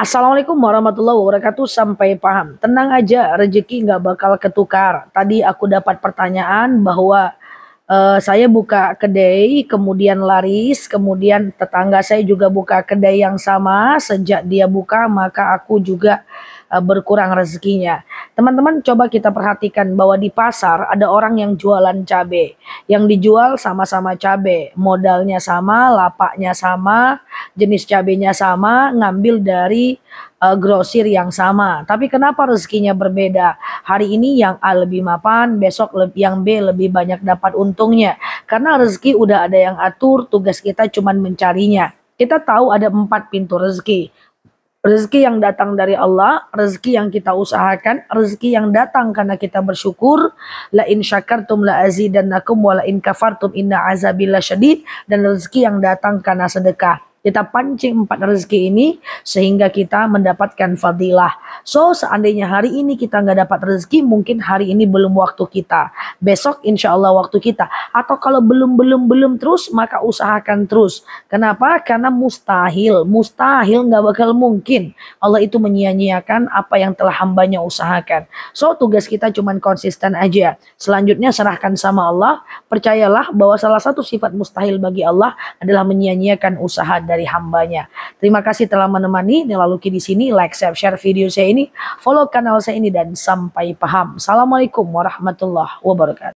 Assalamualaikum warahmatullahi wabarakatuh. Sampai paham. Tenang aja, rezeki nggak bakal ketukar. Tadi aku dapat pertanyaan bahwa uh, saya buka kedai, kemudian laris, kemudian tetangga saya juga buka kedai yang sama. Sejak dia buka, maka aku juga uh, berkurang rezekinya. Teman-teman coba kita perhatikan bahwa di pasar ada orang yang jualan cabai yang dijual sama-sama cabai modalnya sama, lapaknya sama, jenis cabainya sama, ngambil dari uh, grosir yang sama. Tapi kenapa rezekinya berbeda? Hari ini yang A lebih mapan, besok yang B lebih banyak dapat untungnya. Karena rezeki udah ada yang atur, tugas kita cuma mencarinya. Kita tahu ada empat pintu rezeki Rezeki yang datang dari Allah, rezeki yang kita usahakan, rezeki yang datang karena kita bersyukur. La in syakartum la azidannakum wa la in kafartum inna azabillah syadid. Dan rezeki yang datang karena sedekah. Kita pancing empat rezeki ini sehingga kita mendapatkan fadilah. So seandainya hari ini kita nggak dapat rezeki, mungkin hari ini belum waktu kita. Besok insya Allah waktu kita. Atau kalau belum belum belum terus, maka usahakan terus. Kenapa? Karena mustahil, mustahil nggak bakal mungkin. Allah itu menyia-nyiakan apa yang telah hambanya usahakan. So tugas kita cuma konsisten aja. Selanjutnya serahkan sama Allah. Percayalah bahwa salah satu sifat mustahil bagi Allah adalah menyia-nyiakan usaha dari hambanya. Terima kasih telah menemani Nila Luki di sini. Like, share video saya ini, follow kanal saya ini dan sampai paham. Assalamualaikum warahmatullahi wabarakatuh.